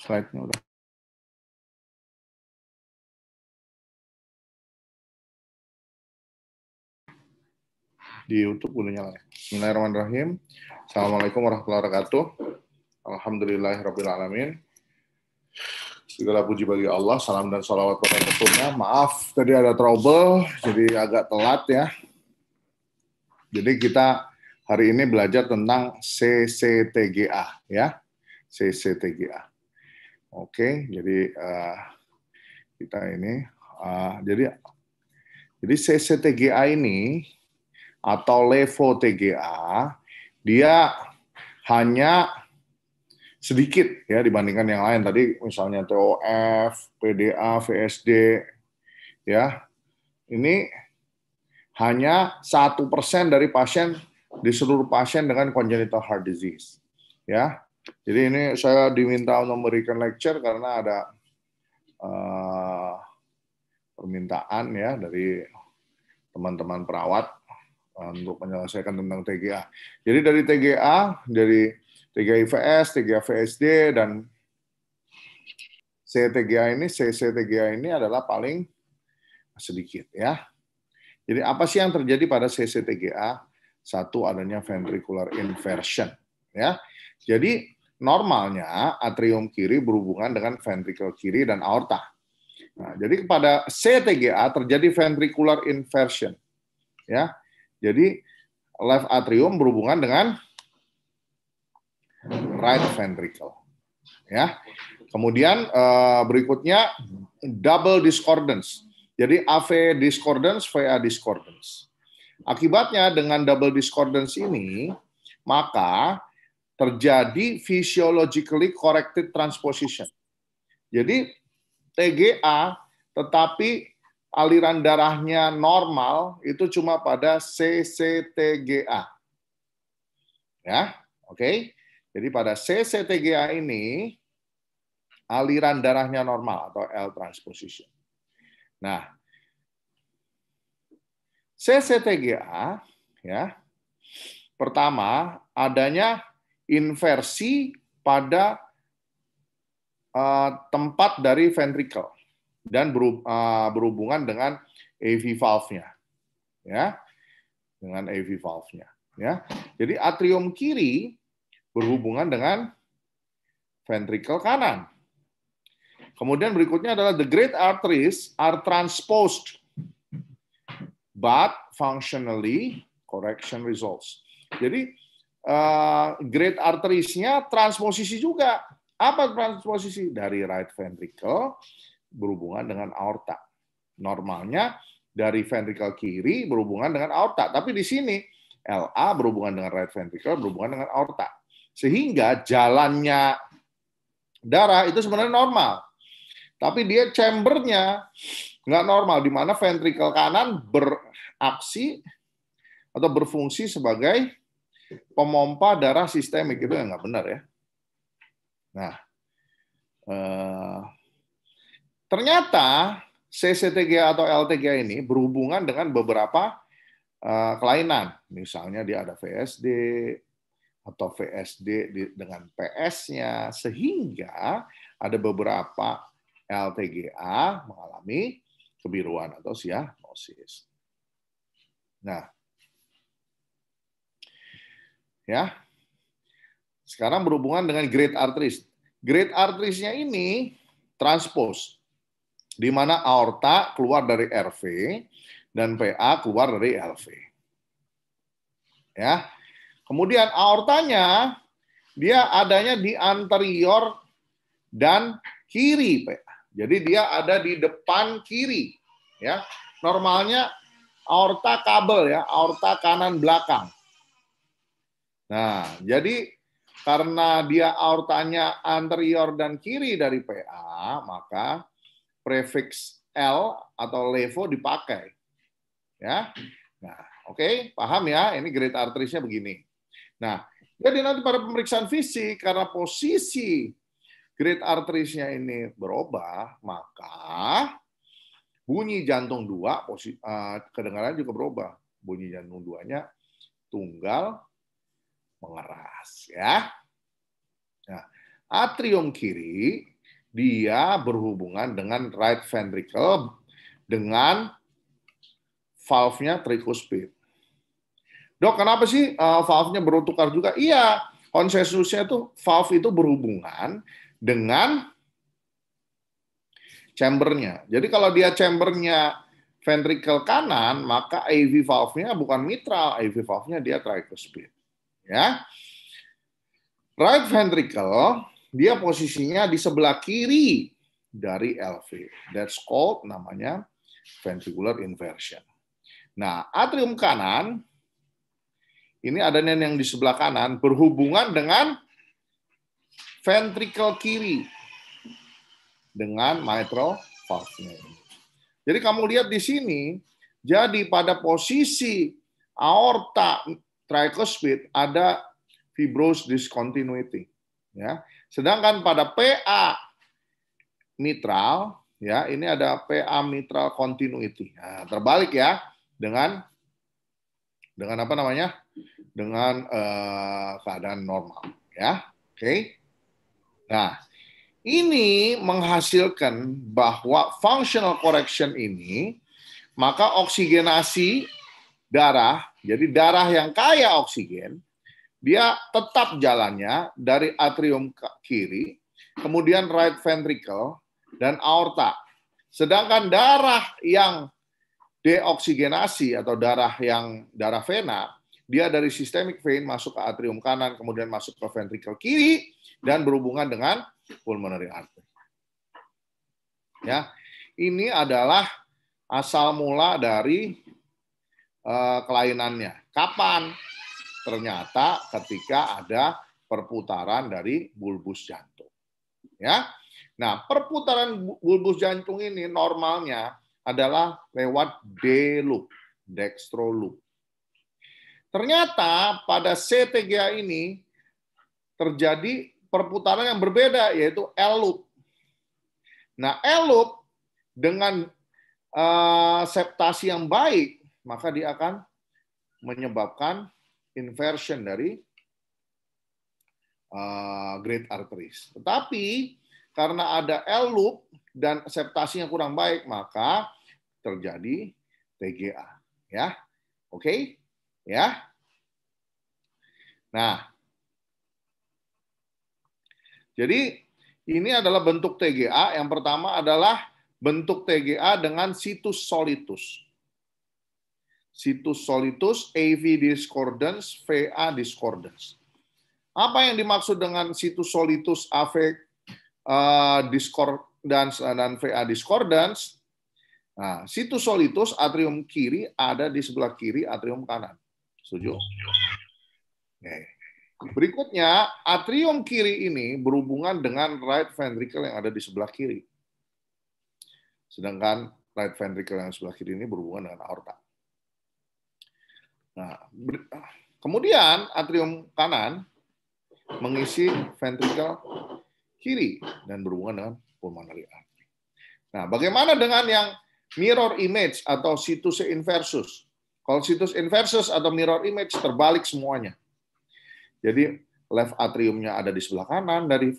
slide-nya udah. Di YouTube udah nyala. Ya. Bismillahirrahmanirrahim. Assalamualaikum warahmatullahi wabarakatuh. Alhamdulillahirrahmanirrahim. Segala puji bagi Allah, salam dan salawat pada Rasulnya. Maaf tadi ada trouble, jadi agak telat ya. Jadi kita hari ini belajar tentang CCTGA ya. CCTGA. Oke, jadi uh, kita ini, uh, jadi jadi CCTGA ini atau levo TGA dia hanya sedikit ya dibandingkan yang lain tadi misalnya TOF, PDA, VSD ya. Ini hanya satu persen dari pasien di seluruh pasien dengan congenital heart disease ya. Jadi ini saya diminta untuk memberikan lecture karena ada uh, permintaan ya dari teman-teman perawat eh, untuk menyelesaikan tentang TGA. Jadi dari TGA, dari TGA IVS, TGA VSD, dan CTGA ini, CCTGA ini adalah paling sedikit ya. Jadi apa sih yang terjadi pada CCTGA? Satu adanya ventricular inversion ya. Jadi Normalnya atrium kiri berhubungan dengan ventrikel kiri dan aorta. Nah, jadi kepada CTGA terjadi ventricular inversion. Ya. Jadi left atrium berhubungan dengan right ventricle. Ya. Kemudian eh, berikutnya double discordance. Jadi AV discordance, VA discordance. Akibatnya dengan double discordance ini, maka terjadi physiologically corrected transposition. Jadi TGA tetapi aliran darahnya normal itu cuma pada CCTGA. Ya, oke. Okay? Jadi pada CCTGA ini aliran darahnya normal atau L transposition. Nah, CCTGA ya. Pertama, adanya inversi pada uh, tempat dari ventricle dan eh, berhubungan dengan AV valve-nya. Ya. Dengan AV valve-nya, ya. Jadi atrium kiri berhubungan dengan ventricle kanan. Kemudian berikutnya adalah the great arteries are transposed but functionally correction results. Jadi Eh, great arteriesnya transposisi juga. Apa transposisi? Dari right ventricle berhubungan dengan aorta. Normalnya dari ventricle kiri berhubungan dengan aorta, tapi di sini LA berhubungan dengan right ventricle berhubungan dengan aorta. Sehingga jalannya darah itu sebenarnya normal. Tapi dia chambernya nggak normal, di mana ventricle kanan beraksi atau berfungsi sebagai Pemompa darah sistemik itu ya, nggak benar ya. Nah, eh, ternyata CCTGA atau LTGA ini berhubungan dengan beberapa eh, kelainan. Misalnya dia ada VSD atau VSD dengan PS-nya, sehingga ada beberapa LTGA mengalami kebiruan atau sianosis. Nah, Ya. Sekarang berhubungan dengan great arteries. Great arteriesnya ini transpose. Di mana aorta keluar dari RV dan PA keluar dari LV. Ya. Kemudian aortanya dia adanya di anterior dan kiri PA. Jadi dia ada di depan kiri ya. Normalnya aorta kabel ya, aorta kanan belakang. Nah, jadi karena dia aortanya anterior dan kiri dari PA, maka prefix L atau levo dipakai. Ya. Nah, oke, okay, paham ya? Ini grade arterisnya begini. Nah, jadi nanti pada pemeriksaan fisik karena posisi grade arterisnya ini berubah, maka bunyi jantung dua posisi uh, eh, kedengaran juga berubah. Bunyi jantung duanya tunggal mengeras ya. Nah, atrium kiri dia berhubungan dengan right ventricle dengan valve-nya tricuspid. Dok, kenapa sih uh, valve-nya bertukar juga? Iya, konsensusnya itu valve itu berhubungan dengan chambernya. Jadi kalau dia chambernya ventricle kanan, maka AV valve-nya bukan mitral, AV valve-nya dia tricuspid ya. Right ventricle dia posisinya di sebelah kiri dari LV. That's called namanya ventricular inversion. Nah, atrium kanan ini adanya yang di sebelah kanan berhubungan dengan ventricle kiri dengan mitral valve. Jadi kamu lihat di sini, jadi pada posisi aorta tricuspid ada fibrous discontinuity. Ya. Sedangkan pada PA mitral, ya ini ada PA mitral continuity. Nah, terbalik ya dengan dengan apa namanya? Dengan eh, keadaan normal, ya. Oke. Okay. Nah, ini menghasilkan bahwa functional correction ini maka oksigenasi darah jadi darah yang kaya oksigen, dia tetap jalannya dari atrium kiri, kemudian right ventricle, dan aorta. Sedangkan darah yang deoksigenasi atau darah yang darah vena, dia dari systemic vein masuk ke atrium kanan, kemudian masuk ke ventricle kiri, dan berhubungan dengan pulmonary artery. Ya, ini adalah asal mula dari Eh, kelainannya. Kapan? Ternyata ketika ada perputaran dari bulbus jantung. Ya. Nah, perputaran bulbus jantung ini normalnya adalah lewat D loop, dextro loop. Ternyata pada CTGA ini terjadi perputaran yang berbeda yaitu L loop. Nah, L loop dengan uh, septasi yang baik maka dia akan menyebabkan inversion dari uh, great arteries. Tetapi karena ada L loop dan septasinya kurang baik, maka terjadi TGA, ya. Oke? Okay? Ya. Nah, jadi ini adalah bentuk TGA. Yang pertama adalah bentuk TGA dengan situs solitus situs solitus, AV discordance, VA discordance. Apa yang dimaksud dengan situs solitus, AV eh, discordance, eh, dan VA discordance? Nah, situs solitus, atrium kiri ada di sebelah kiri atrium kanan. Setuju? Oke. Berikutnya, atrium kiri ini berhubungan dengan right ventricle yang ada di sebelah kiri. Sedangkan right ventricle yang sebelah kiri ini berhubungan dengan aorta. Nah, kemudian atrium kanan mengisi ventrikel kiri dan berhubungan dengan pulmonary artery. Nah, bagaimana dengan yang mirror image atau situs inversus? Kalau situs inversus atau mirror image terbalik semuanya. Jadi left atriumnya ada di sebelah kanan dari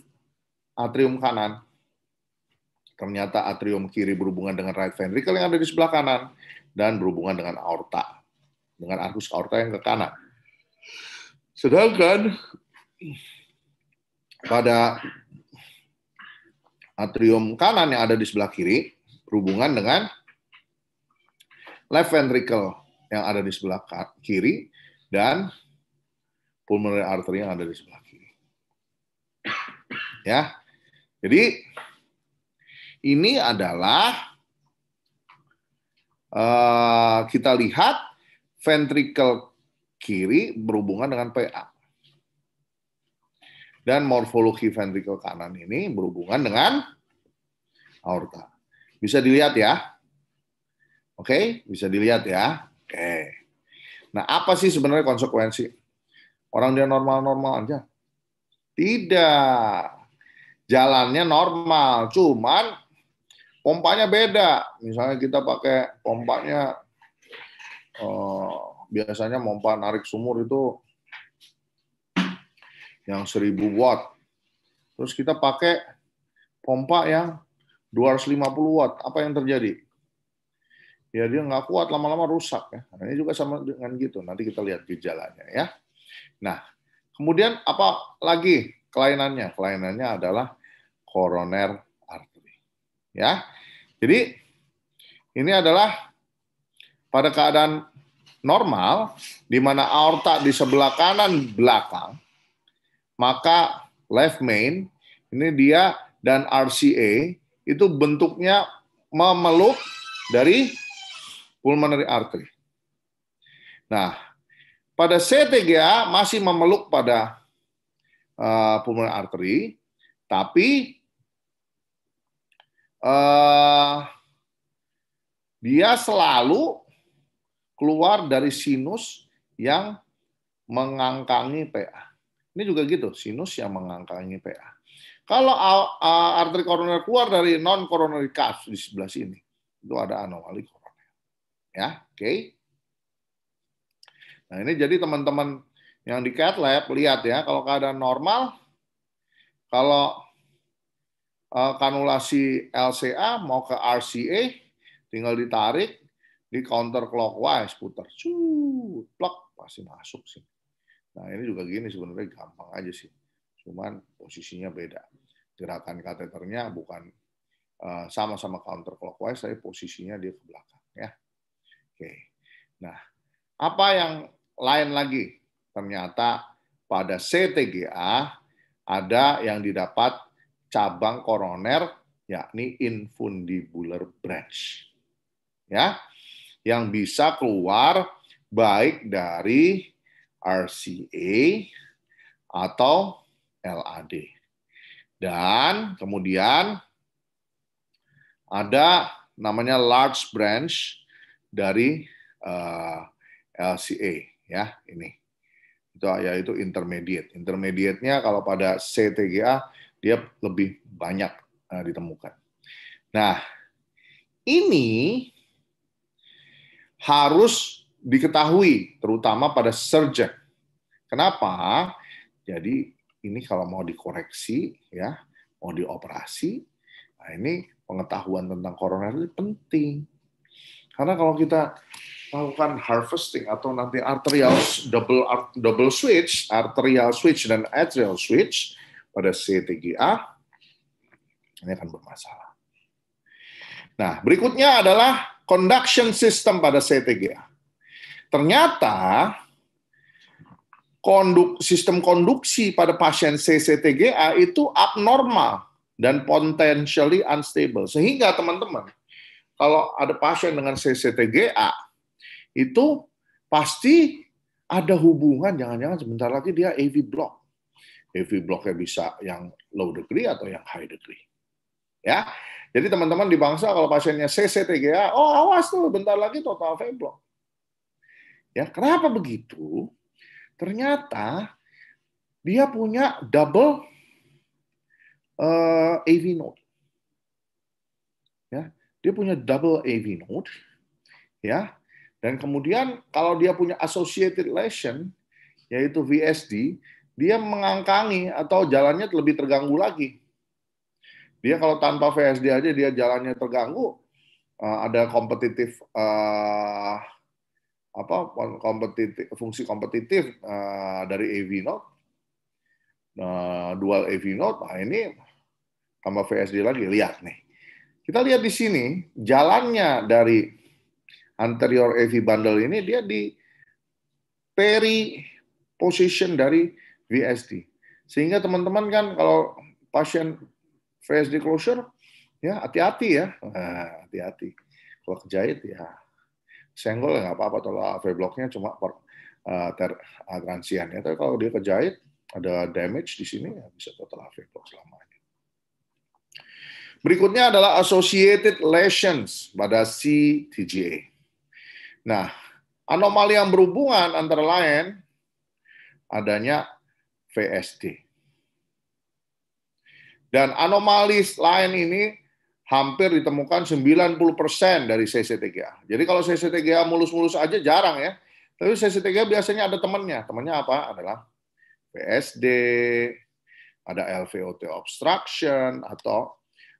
atrium kanan. Ternyata atrium kiri berhubungan dengan right ventricle yang ada di sebelah kanan dan berhubungan dengan aorta dengan arus aorta yang ke kanan. Sedangkan pada atrium kanan yang ada di sebelah kiri berhubungan dengan left ventricle yang ada di sebelah kiri dan pulmonary artery yang ada di sebelah kiri. Ya. Jadi ini adalah uh, kita lihat ventrikel kiri berhubungan dengan PA. Dan morfologi ventrikel kanan ini berhubungan dengan aorta. Bisa dilihat ya. Oke, bisa dilihat ya. Oke. Nah, apa sih sebenarnya konsekuensi? Orang dia normal-normal aja. Tidak. Jalannya normal, cuman pompanya beda. Misalnya kita pakai pompanya Eh, biasanya pompa narik sumur itu yang 1000 watt. Terus kita pakai pompa yang 250 watt. Apa yang terjadi? Ya dia nggak kuat, lama-lama rusak. Ya. Nah, ini juga sama dengan gitu. Nanti kita lihat gejalanya ya. Nah, kemudian apa lagi kelainannya? Kelainannya adalah koroner arteri. Ya, jadi ini adalah pada keadaan normal, di mana aorta di sebelah kanan belakang, maka left main ini dia dan RCA itu bentuknya memeluk dari pulmonary artery. Nah, pada CTGA masih memeluk pada uh, pulmonary artery, tapi uh, dia selalu keluar dari sinus yang mengangkangi PA. Ini juga gitu, sinus yang mengangkangi PA. Kalau arteri koroner keluar dari non coronary cuff di sebelah sini, itu ada anomali koroner. Ya, oke. Okay. Nah, ini jadi teman-teman yang di cat lab lihat ya, kalau keadaan normal kalau eh, kanulasi LCA mau ke RCA tinggal ditarik di counter clockwise putar, suut, plak pasti masuk sih. Nah ini juga gini sebenarnya gampang aja sih, cuman posisinya beda. Gerakan kateternya bukan sama-sama eh, uh, counter clockwise, tapi posisinya dia ke belakang ya. Oke, nah apa yang lain lagi? Ternyata pada CTGA ada yang didapat cabang koroner yakni infundibular branch. Ya, yang bisa keluar baik dari RCA atau LAD. Dan kemudian ada namanya large branch dari uh, eh, LCA ya ini itu yaitu intermediate. Intermediate-nya kalau pada CTGA dia lebih banyak uh, ditemukan. Nah, ini harus diketahui, terutama pada surgeon. Kenapa? Jadi ini kalau mau dikoreksi, ya, mau dioperasi, nah ini pengetahuan tentang koroner ini penting. Karena kalau kita melakukan harvesting atau nanti arterial double double switch, arterial switch dan atrial switch pada CTGA, ini akan bermasalah. Nah, berikutnya adalah conduction system pada CTGA. Ternyata konduk, sistem konduksi pada pasien CCTGA itu abnormal dan potentially unstable. Sehingga teman-teman, kalau ada pasien dengan CCTGA, itu pasti ada hubungan, jangan-jangan sebentar lagi dia AV block. AV blocknya bisa yang low degree atau yang high degree. Ya, jadi teman-teman di bangsa kalau pasiennya CCTGA, oh awas tuh bentar lagi total feblok. Ya, kenapa begitu? Ternyata dia punya double uh, eh, AV node. Ya, dia punya double AV node. Ya. Dan kemudian kalau dia punya associated lesion yaitu VSD, dia mengangkangi atau jalannya lebih terganggu lagi dia kalau tanpa VSD aja dia jalannya terganggu, uh, ada kompetitif uh, apa kompetitif fungsi kompetitif uh, dari AV node, uh, nah, dual AV node. Nah ini tambah VSD lagi lihat nih. Kita lihat di sini jalannya dari anterior AV bundle ini dia di peri position dari VSD. Sehingga teman-teman kan kalau pasien VSD closure, ya hati-hati ya, hati nah, hati-hati. Kalau kejahit ya senggol ya, nggak apa-apa, tolak AV blocknya cuma per, uh, ter, eh, ya. Tapi kalau dia kejahit, ada damage di sini, ya bisa total AV block selama ini Berikutnya adalah associated lesions pada CTGA. Nah, anomali yang berhubungan antara lain adanya VSD. Dan anomali lain ini hampir ditemukan 90% dari CCTGA. Jadi kalau CCTGA mulus-mulus aja jarang ya. Tapi CCTGA biasanya ada temannya. Temannya apa? Adalah PSD, ada LVOT obstruction, atau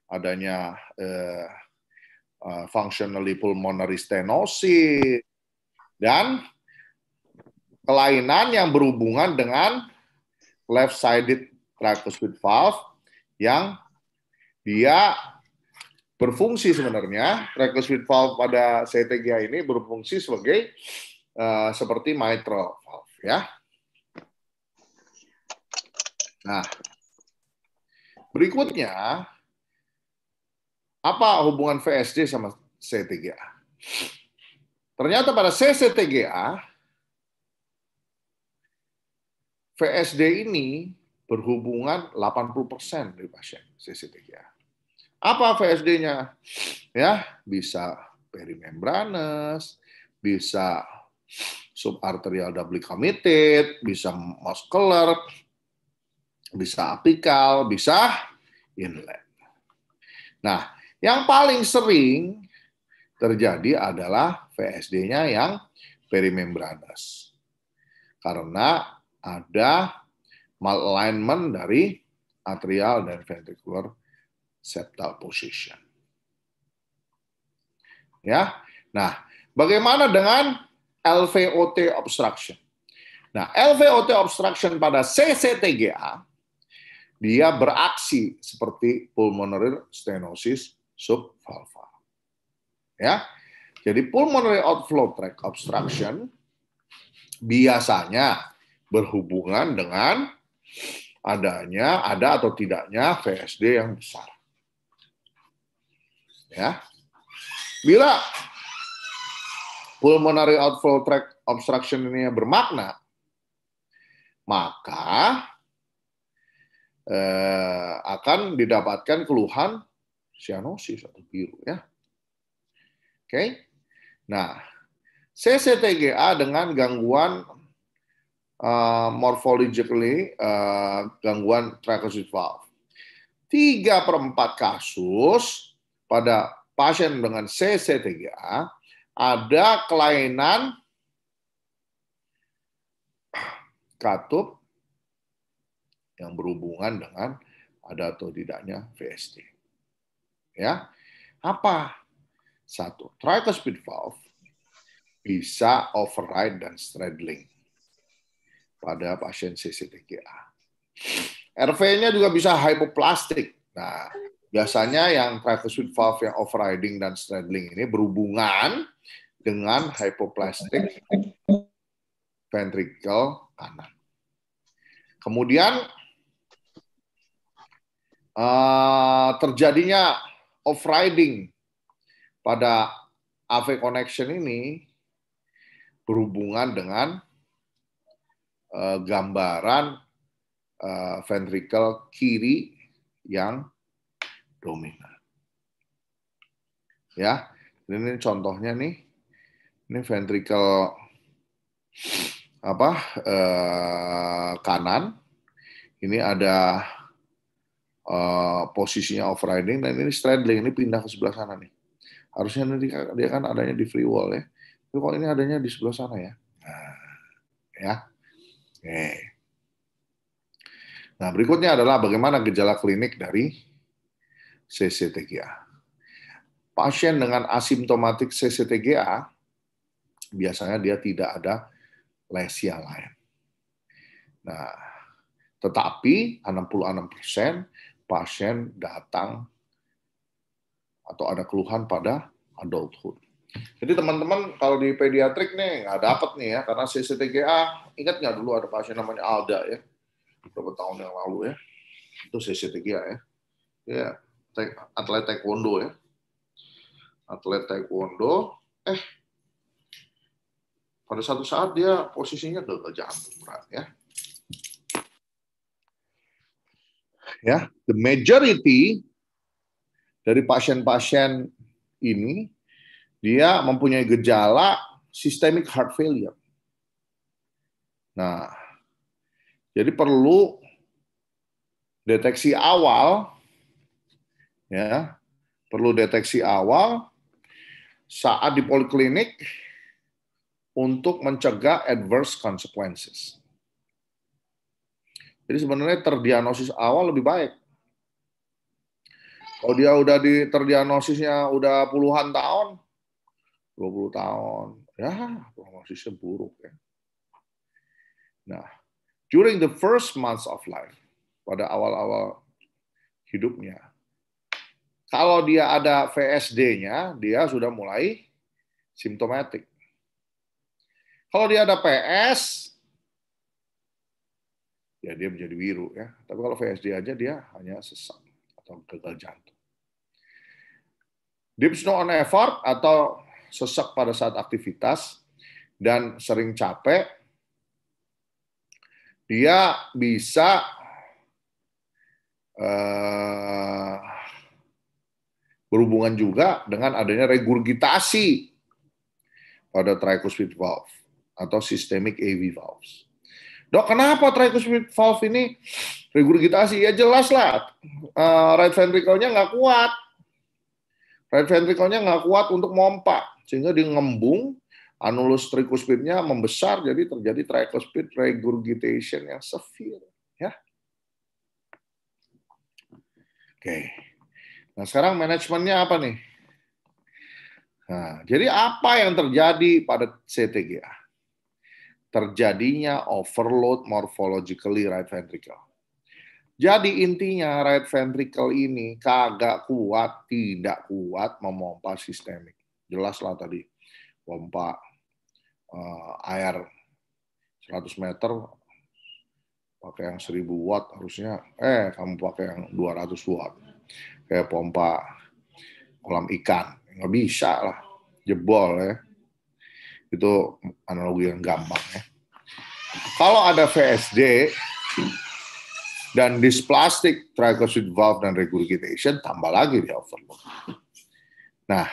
adanya eh, uh, functionally pulmonary stenosis, dan kelainan yang berhubungan dengan left-sided tricuspid valve yang dia berfungsi sebenarnya reckless with valve pada CTGA ini berfungsi sebagai uh, seperti mitral valve ya. Nah, berikutnya apa hubungan VSD sama CTGA? Ternyata pada CCTGA VSD ini berhubungan 80% dari pasien CCTGA. Ya. Apa VSD-nya? Ya, bisa perimembranes, bisa subarterial doubly committed, bisa muscular, bisa apikal, bisa inlet. Nah, yang paling sering terjadi adalah VSD-nya yang perimembranous. Karena ada malalignment dari atrial dan ventricular septal position. Ya. Nah, bagaimana dengan LVOT obstruction? Nah, LVOT obstruction pada CCTGA dia beraksi seperti pulmonary stenosis subvalva. Ya. Jadi pulmonary outflow tract obstruction biasanya berhubungan dengan adanya, ada atau tidaknya VSD yang besar. Ya. Bila pulmonary outflow tract obstruction ini bermakna, maka eh, akan didapatkan keluhan cyanosis atau biru ya. Oke. Okay? Nah, CCTGA dengan gangguan uh, morphologically uh, gangguan tricuspid valve. tiga per 4 kasus pada pasien dengan CCTGA ada kelainan katup yang berhubungan dengan ada atau tidaknya VST. Ya, apa? Satu, tricuspid valve bisa override dan straddling pada pasien CCTGA. RV-nya juga bisa hypoplastik. Nah, biasanya yang tricuspid valve yang overriding dan straddling ini berhubungan dengan hypoplastik ventricle kanan. Kemudian uh, terjadinya overriding pada AV connection ini berhubungan dengan Eh, gambaran uh, ventrikel kiri yang dominan. Ya, ini contohnya nih, ini ventrikel apa uh, kanan, ini ada uh, posisinya overriding dan ini straddling, ini pindah ke sebelah sana nih. Harusnya nanti dia kan adanya di free wall ya, tapi kok ini adanya di sebelah sana ya. Nah, ya Oke. Nah, berikutnya adalah bagaimana gejala klinik dari CCTGA. Pasien dengan asimptomatik CCTGA biasanya dia tidak ada lesi yang lain. Nah, tetapi 66% pasien datang atau ada keluhan pada adulthood. Jadi teman-teman kalau di pediatrik nih nggak dapat nih ya karena CCTGA ingat nggak dulu ada pasien namanya Alda ya, beberapa tahun yang lalu ya, itu CCTG ya, ya atlet taekwondo ya, atlet taekwondo, eh pada satu saat dia posisinya gagal jantung berat ya. Ya, the majority dari pasien-pasien ini dia mempunyai gejala systemic heart failure. Nah, jadi perlu deteksi awal ya, perlu deteksi awal saat di poliklinik untuk mencegah adverse consequences. Jadi sebenarnya terdiagnosis awal lebih baik. Kalau dia udah di terdiagnosisnya udah puluhan tahun, 20 tahun, ya prognosisnya buruk ya. Nah, during the first months of life, pada awal-awal hidupnya, kalau dia ada VSD-nya, dia sudah mulai simptomatik. Kalau dia ada PS, ya dia menjadi biru ya. Tapi kalau VSD aja dia hanya sesak atau gagal jantung. Deep snow on effort atau sesak pada saat aktivitas dan sering capek dia bisa uh, berhubungan juga dengan adanya regurgitasi pada tricuspid valve atau systemic AV valves. Dok, kenapa tricuspid valve ini regurgitasi? Ya jelas lah, uh, right ventricle-nya nggak kuat. Right ventricle-nya nggak kuat untuk mompa, sehingga dia ngembung, Anulus tricuspidnya membesar jadi terjadi tricuspid regurgitation yang severe ya. Oke. Nah, sekarang manajemennya apa nih? Nah, jadi apa yang terjadi pada CTGA? Terjadinya overload morphologically right ventricle. Jadi intinya right ventricle ini kagak kuat, tidak kuat memompa sistemik. Jelaslah tadi pompa uh, air 100 meter pakai yang 1000 watt harusnya eh kamu pakai yang 200 watt kayak pompa kolam ikan nggak bisa lah jebol ya itu analogi yang gampang ya kalau ada VSD dan displastic tricuspid valve dan regurgitation tambah lagi di overload nah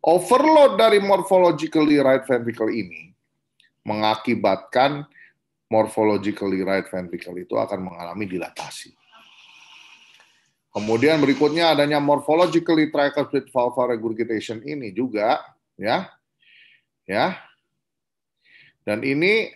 Overload dari morphologically right ventricle ini mengakibatkan morphologically right ventricle itu akan mengalami dilatasi. Kemudian berikutnya adanya morphologically tricuspid valve regurgitation ini juga ya. Ya. Dan ini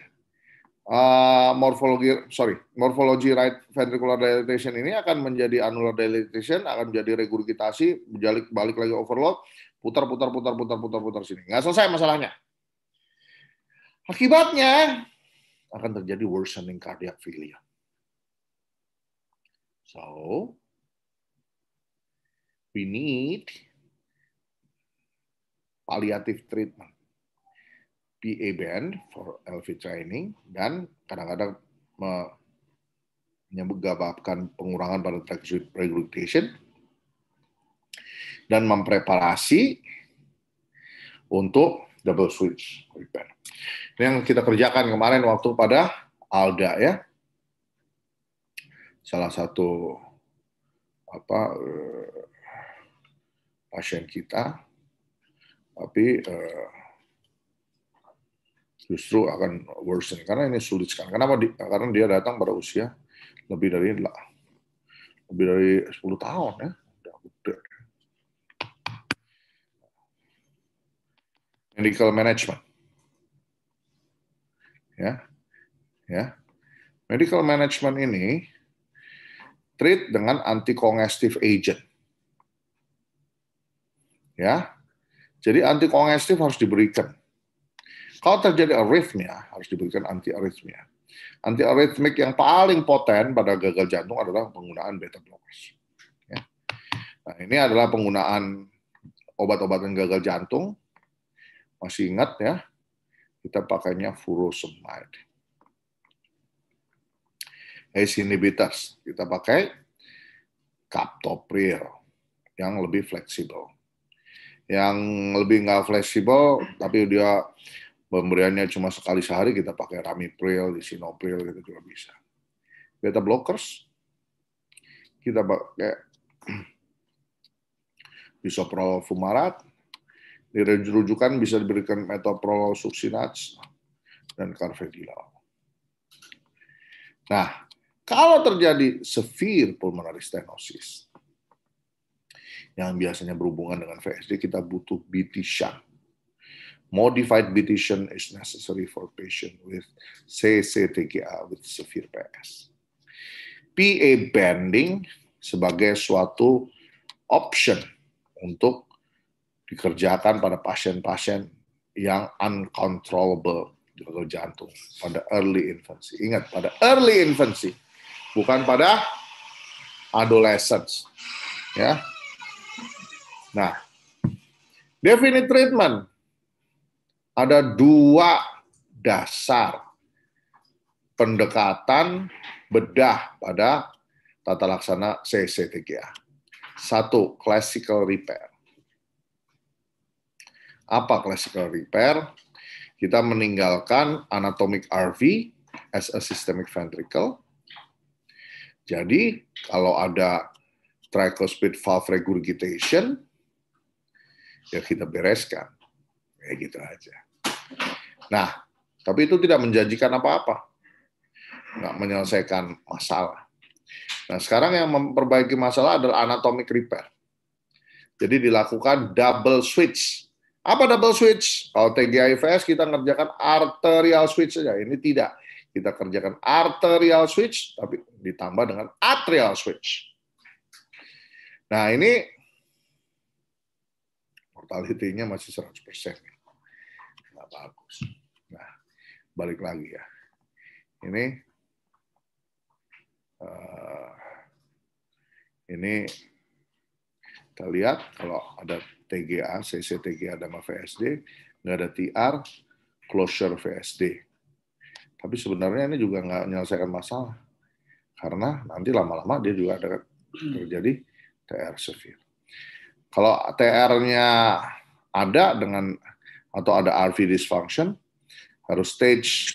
uh, morfologi sorry, morfologi right ventricular dilatation ini akan menjadi annular dilatation, akan menjadi regurgitasi, balik balik lagi overload putar putar putar putar putar putar sini nggak selesai masalahnya akibatnya akan terjadi worsening cardiac failure so we need palliative treatment PA band for LV training dan kadang-kadang menyebabkan pengurangan pada track regurgitation dan mempreparasi untuk double switch repair. Ini yang kita kerjakan kemarin waktu pada Alda ya. Salah satu apa uh, pasien kita tapi uh, justru akan worsen karena ini sulit sekali. Kenapa? Di, karena dia datang pada usia lebih dari lebih dari 10 tahun ya medical management. Ya. Ya. Medical management ini treat dengan antikongestif agent. Ya. Jadi antikongestif harus diberikan. Kalau terjadi arrhythmia harus diberikan anti-arrhythmia. anti Antiaritmik yang paling poten pada gagal jantung adalah penggunaan beta blockers. Ya. Nah, ini adalah penggunaan obat-obatan gagal jantung masih ingat ya? Kita pakainya furosemide. ACE inhibitors kita pakai captopril yang lebih fleksibel. Yang lebih nggak fleksibel tapi dia pemberiannya cuma sekali sehari kita pakai ramipril, lisinopril kita gitu juga bisa. Beta blockers kita pakai bisoprol fumarat Dirujukan bisa diberikan metoprolol succinate dan carvedilol. Nah, kalau terjadi severe pulmonary stenosis yang biasanya berhubungan dengan VSD, kita butuh BT shunt. Modified BT shunt is necessary for patient with CCTGA with severe PS. PA banding sebagai suatu option untuk dikerjakan pada pasien-pasien yang uncontrollable gagal jantung pada early infancy. Ingat pada early infancy, bukan pada adolescence. Ya. Nah, definite treatment ada dua dasar pendekatan bedah pada tata laksana CCTGA. Satu, classical repair. Apa classical repair? Kita meninggalkan anatomic RV as a systemic ventricle. Jadi kalau ada tricuspid valve regurgitation, ya kita bereskan. Ya gitu aja. Nah, tapi itu tidak menjanjikan apa-apa. Nggak menyelesaikan masalah. Nah, sekarang yang memperbaiki masalah adalah anatomic repair. Jadi dilakukan double switch apa double switch? Kalau TGI vs kita ngerjakan arterial switch saja. Ini tidak. Kita kerjakan arterial switch, tapi ditambah dengan atrial switch. Nah ini mortality-nya masih 100%. Nggak bagus. Nah, balik lagi ya. Ini uh, ini kita lihat kalau ada TGA, CC CCTGA sama VSD, nggak ada TR, closure VSD. Tapi sebenarnya ini juga nggak menyelesaikan masalah. Karena nanti lama-lama dia juga ada terjadi TR severe. Kalau TR-nya ada dengan atau ada RV dysfunction, harus stage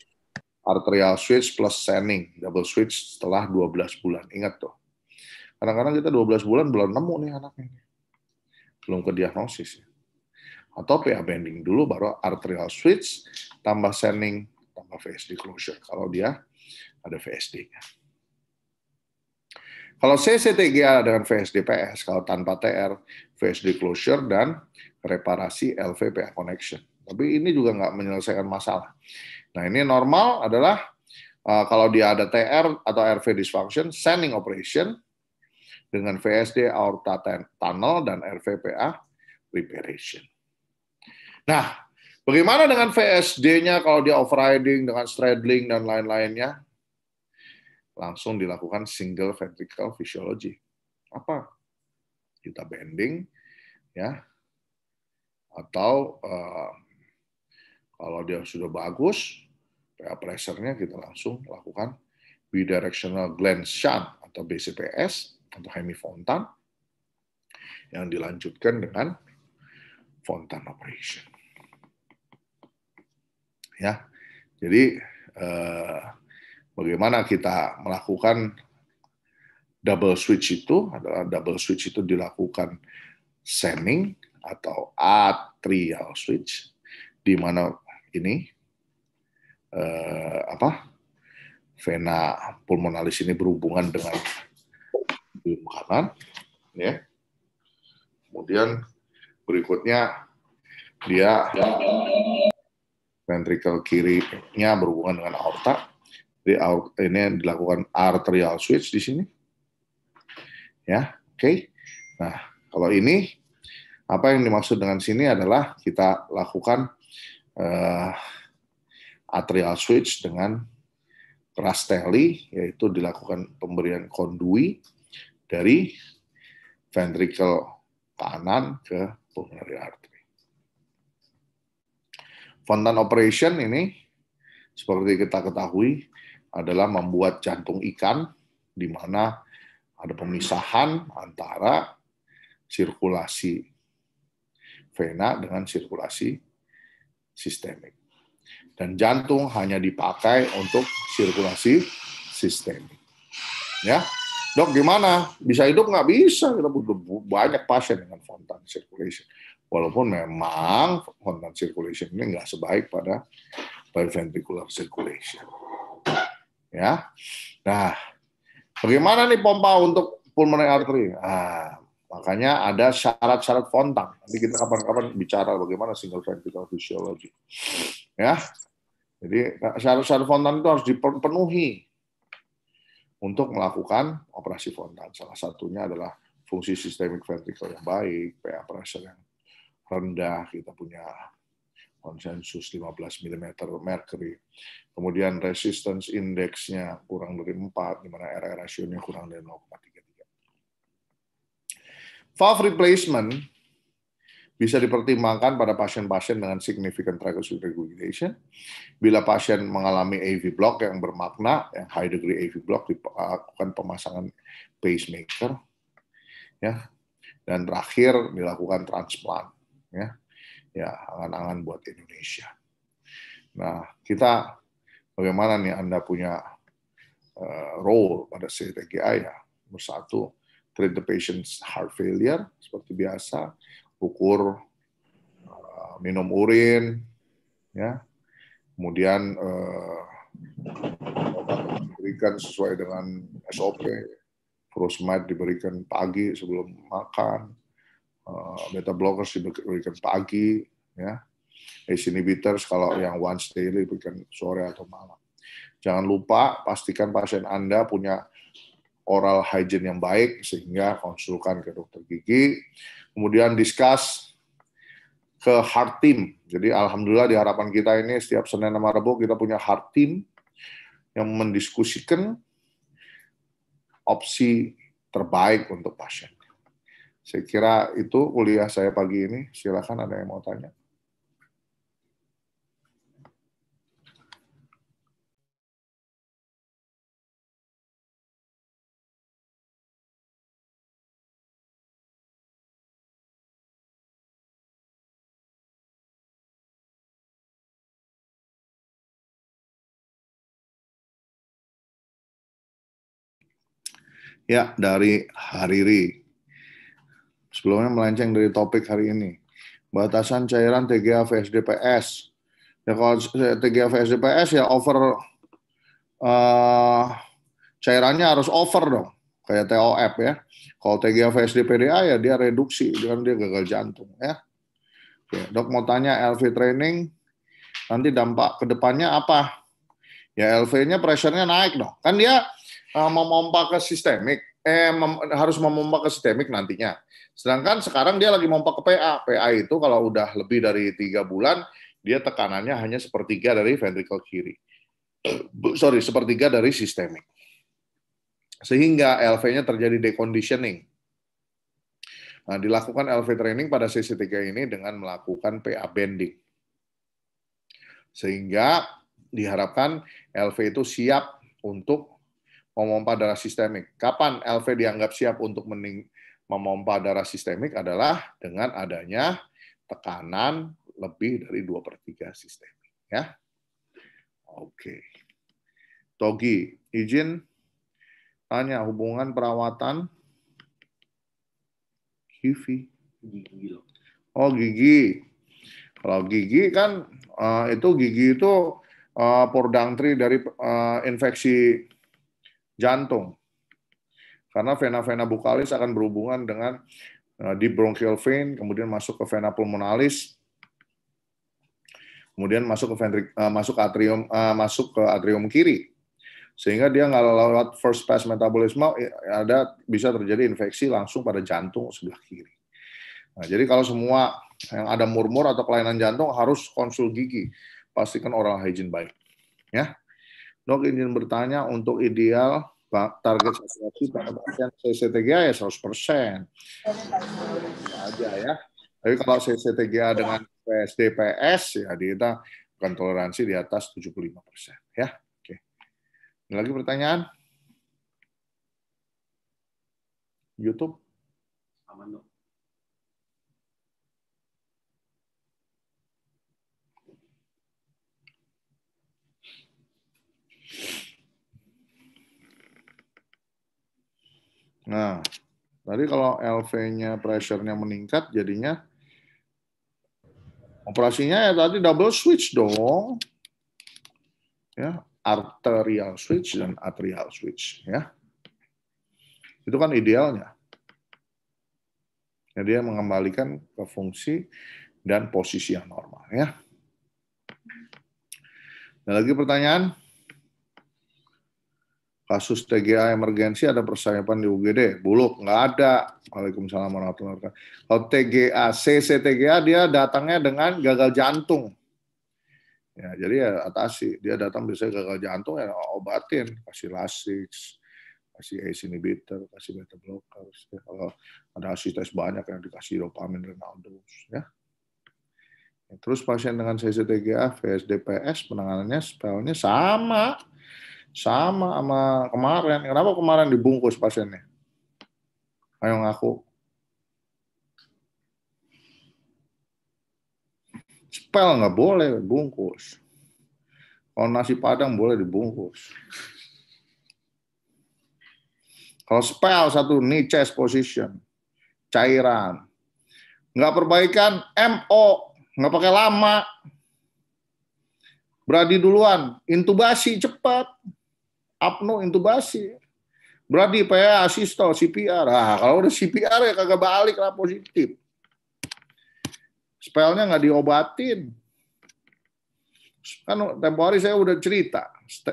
arterial switch plus sending, double switch setelah 12 bulan. Ingat tuh. Kadang-kadang kita 12 bulan belum nemu nih anaknya belum ke diagnosis. Ya. Atau PA bending dulu baru arterial switch, tambah sending, tambah VSD closure kalau dia ada VSD-nya. Kalau CCTGA dengan VSDPS, kalau tanpa TR, VSD closure dan reparasi LVPA connection. Tapi ini juga nggak menyelesaikan masalah. Nah ini normal adalah eh, kalau dia ada TR atau RV dysfunction, sending operation, dengan VSD aorta tunnel dan RVPA preparation. Nah, bagaimana dengan VSD-nya kalau dia overriding dengan straddling dan lain-lainnya? Langsung dilakukan single ventricle physiology. Apa? Kita bending, ya, atau uh, kalau dia sudah bagus, PA pressure-nya kita langsung lakukan bidirectional gland shunt atau BCPS atau Hemi Fontan yang dilanjutkan dengan Fontan Operation. Ya, jadi eh, bagaimana kita melakukan double switch itu adalah double switch itu dilakukan sending atau atrial switch di mana ini eh, apa vena pulmonalis ini berhubungan dengan di makanan, ya. Kemudian berikutnya dia ventricle kirinya berhubungan dengan aorta. Jadi ini dilakukan arterial switch di sini. Ya, oke. Okay. Nah, kalau ini apa yang dimaksud dengan sini adalah kita lakukan uh, eh, atrial switch dengan rasteli yaitu dilakukan pemberian kondui dari ventrikel kanan ke pulmonary artery. Fontan operation ini seperti kita ketahui adalah membuat jantung ikan di mana ada pemisahan antara sirkulasi vena dengan sirkulasi sistemik. Dan jantung hanya dipakai untuk sirkulasi sistemik. Ya, dok gimana bisa hidup nggak bisa kita butuh banyak pasien dengan fontan circulation walaupun memang fontan circulation ini nggak sebaik pada biventricular circulation ya nah bagaimana nih pompa untuk pulmonary artery ah, Makanya ada syarat-syarat fontan. Nanti kita kapan-kapan bicara bagaimana single ventricular physiology. Ya. Jadi syarat-syarat fontan itu harus dipenuhi untuk melakukan operasi frontal. Salah satunya adalah fungsi sistemik vertikal yang baik, PA pressure yang rendah, kita punya konsensus 15 mm mercury. Kemudian resistance indexnya kurang dari 4, di mana RR rasionya kurang dari 0,33. Valve replacement bisa dipertimbangkan pada pasien-pasien dengan significant tricuspid regurgitation Bila pasien mengalami AV block yang bermakna, yang high degree AV block dilakukan pemasangan pacemaker, ya. Dan terakhir dilakukan transplant, ya. Ya, angan-angan buat Indonesia. Nah, kita bagaimana nih Anda punya uh, role pada CTGA ya? Nomor satu, treat the patient's heart failure seperti biasa ukur eh, minum urin, ya, kemudian uh, diberikan sesuai dengan SOP. Furosemide diberikan pagi sebelum makan, eh, beta blockers diberikan pagi, ya, ACE inhibitors kalau yang once daily diberikan sore atau malam. Jangan lupa pastikan pasien Anda punya oral hygiene yang baik sehingga konsulkan ke dokter gigi. Kemudian discuss ke hard team. Jadi alhamdulillah di harapan kita ini setiap Senin sama Rabu kita punya hard team yang mendiskusikan opsi terbaik untuk pasien. Saya kira itu kuliah saya pagi ini. Silakan ada yang mau tanya. Ya, dari Hariri. Sebelumnya melenceng dari topik hari ini. Batasan cairan TGA VSDPS. Ya kalau TGA VSDPS ya over uh, cairannya harus over dong. Kayak TOF ya. Kalau TGA VSDPDA ya dia reduksi, kan dia gagal jantung ya. Oke, dok mau tanya LV training nanti dampak kedepannya apa? Ya LV-nya pressure-nya naik dong. Kan dia Eh, memompa ke sistemik, eh mem harus memompa ke sistemik nantinya. Sedangkan sekarang dia lagi memompa ke PA. PA itu kalau udah lebih dari tiga bulan, dia tekanannya hanya sepertiga dari ventricle kiri. Sorry, sepertiga dari sistemik. Sehingga LV-nya terjadi deconditioning. Nah, dilakukan LV training pada sesi 3 ini dengan melakukan PA bending. Sehingga diharapkan LV itu siap untuk memompa darah sistemik. Kapan LV dianggap siap untuk mening memompa darah sistemik adalah dengan adanya tekanan lebih dari 2 per 3 sistemik. Ya. Oke. Togi, izin tanya hubungan perawatan HIV. Oh, gigi. Kalau gigi kan eh, itu gigi itu uh, eh, dangtri dari eh, infeksi jantung. Karena vena-vena bukalis akan berhubungan dengan eh, di bronchial vein, kemudian masuk ke vena pulmonalis, kemudian masuk ke ventrik, eh, masuk masuk atrium eh, masuk ke atrium kiri, sehingga dia nggak lewat first pass metabolisme ada bisa terjadi infeksi langsung pada jantung sebelah kiri. Nah, jadi kalau semua yang ada murmur atau kelainan jantung harus konsul gigi, pastikan oral hygiene baik. Ya, Dok ingin bertanya untuk ideal target saturasi pada pasien CCTGA ya 100 persen. aja ya. Tapi kalau CCTGA dengan PSDPS ya kita bukan toleransi di atas 75 persen ya. Oke. Ini lagi pertanyaan? YouTube? Aman dok. Nah, tadi kalau LV-nya pressure-nya meningkat jadinya operasinya ya tadi double switch dong. Ya, arterial switch dan atrial switch ya. Itu kan idealnya. Jadi ya, dia mengembalikan ke fungsi dan posisi yang normal ya. Ada lagi pertanyaan? kasus TGA emergensi ada persaingan di UGD, buluk nggak ada. Waalaikumsalam warahmatullahi wabarakatuh. Kalau TGA, CCTGA dia datangnya dengan gagal jantung. Ya, jadi ya atasi. Dia datang biasanya gagal jantung ya obatin, kasih lasix, kasih ACE inhibitor, kasih beta blocker. kalau ada asites banyak yang dikasih dopamin renal ya. Terus pasien dengan CCTGA, VSDPS penanganannya spellnya sama sama sama kemarin. Kenapa kemarin dibungkus pasiennya? Ayo ngaku. Spell nggak boleh bungkus. Kalau nasi padang boleh dibungkus. Kalau spell satu niches position, cairan. Nggak perbaikan MO, nggak pakai lama. Beradi duluan, intubasi cepat apno intubasi. Berarti PA asisto CPR. Ah, kalau udah CPR ya kagak balik lah positif. Spellnya nggak diobatin. Kan tempo hari saya udah cerita,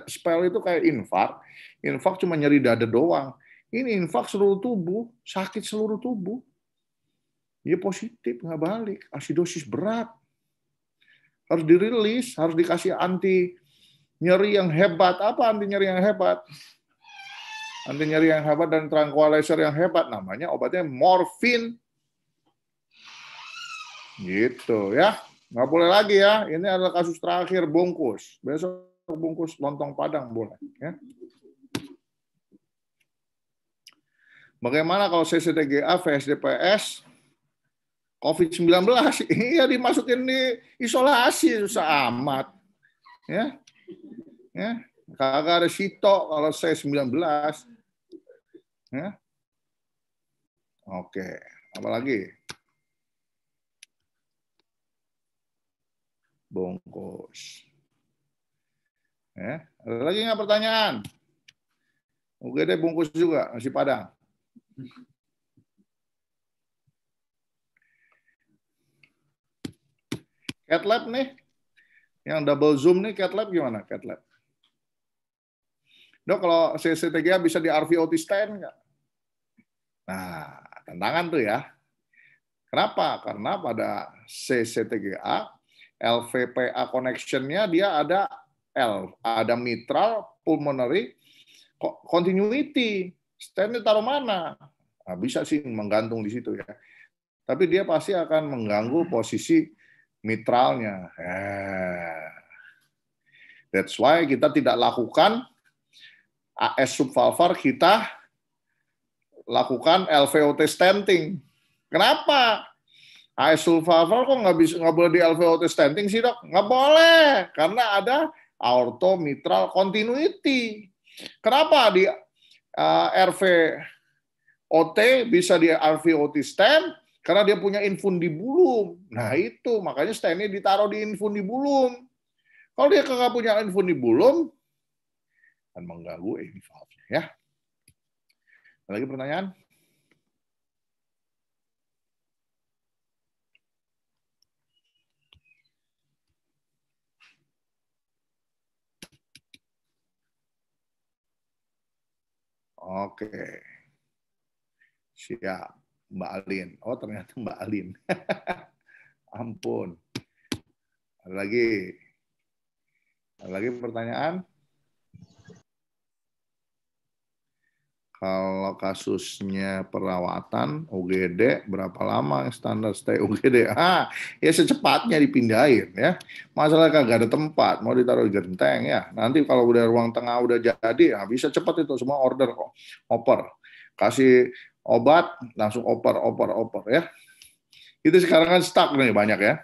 spell itu kayak infak. Infak cuma nyeri dada doang. Ini infak seluruh tubuh, sakit seluruh tubuh. Dia positif, nggak balik. Asidosis berat harus dirilis, harus dikasih anti nyeri yang hebat. Apa anti nyeri yang hebat? Anti nyeri yang hebat dan tranquilizer yang hebat. Namanya obatnya morfin. Gitu ya. Nggak boleh lagi ya. Ini adalah kasus terakhir bungkus. Besok bungkus lontong padang boleh. Ya. Bagaimana kalau CCTGA, VSDPS, COVID-19? Iya dimasukin di isolasi susah amat. Ya. Ya. Kagak ada sito kalau saya 19. Ya. Oke, apa lagi? Bongkos. Ya. Ada lagi nggak pertanyaan? Oke deh, bungkus juga, nasi padang. Cat lab nih, yang double zoom nih cat lab gimana cat lab? Dok, kalau CCTGA bisa di RVOT stand nggak? Nah, tantangan tuh ya. Kenapa? Karena pada CCTGA, LVPA connection-nya dia ada L, ada mitral, pulmonary, continuity. Stand taruh mana? Nah, bisa sih menggantung di situ ya. Tapi dia pasti akan mengganggu posisi mitralnya. Eh. That's why kita tidak lakukan AS subvalvar kita lakukan LVOT stenting. Kenapa? AS subvalvar kok nggak bisa nggak boleh di LVOT stenting sih dok? Nggak boleh karena ada aorto mitral continuity. Kenapa di uh, eh, RV OT bisa di RVOT stent karena dia punya infundibulum. Nah itu makanya stentnya ditaruh di infundibulum. Kalau dia nggak punya infundibulum, dan mengganggu AV nya ya. Ada lagi pertanyaan? Oke. Siap. Mbak Alin. Oh, ternyata Mbak Alin. Ampun. Ada lagi. Ada lagi pertanyaan? Kalau kasusnya perawatan UGD berapa lama standar stay UGD? Ah, ya secepatnya dipindahin ya. Masalah kagak ada tempat, mau ditaruh di genteng ya. Nanti kalau udah ruang tengah udah jadi, ya bisa cepat itu semua order kok. Oper. Kasih obat langsung oper oper oper ya. Itu sekarang kan stuck nih banyak ya.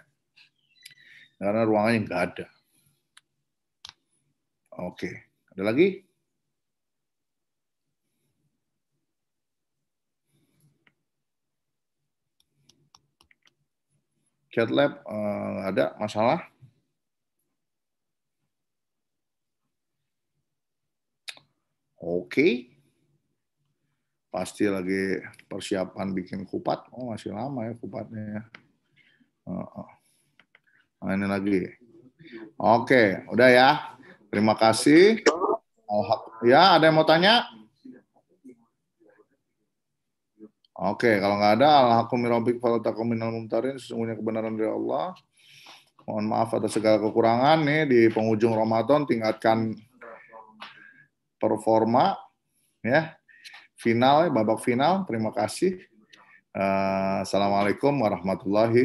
Karena ruangannya nggak ada. Oke, ada lagi? chat Lab uh, ada masalah? Oke. Okay. Pasti lagi persiapan bikin kupat. Oh, masih lama ya kupatnya. Uh, nah, lagi. Oke, okay. udah ya. Terima kasih. Oh, Ya, ada yang mau tanya? Oke, kalau nggak ada al falatakuminal mumtarin sesungguhnya kebenaran dari Allah. Mohon maaf atas segala kekurangan nih di penghujung Ramadan tingkatkan performa ya. Final ya, babak final. Terima kasih. Uh, Assalamualaikum warahmatullahi